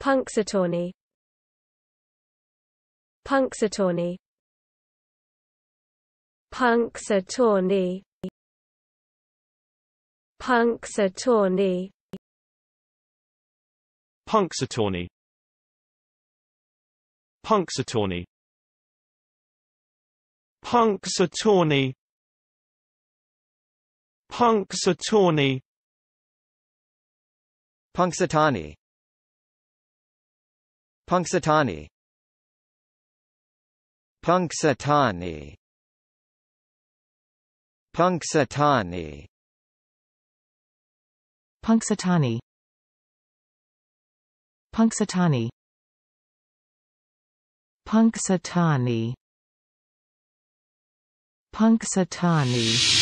Punxsutawney Punxsutawney Punxsutawney Punxsutawney Punxsutawney Punxsutawney Punxsutawney Punxsutawney Punxsutawney Punxsutawney Punxsutawney Punxsutawney Punxsutawney Punxsutawney Punxsutawney Punxsutawney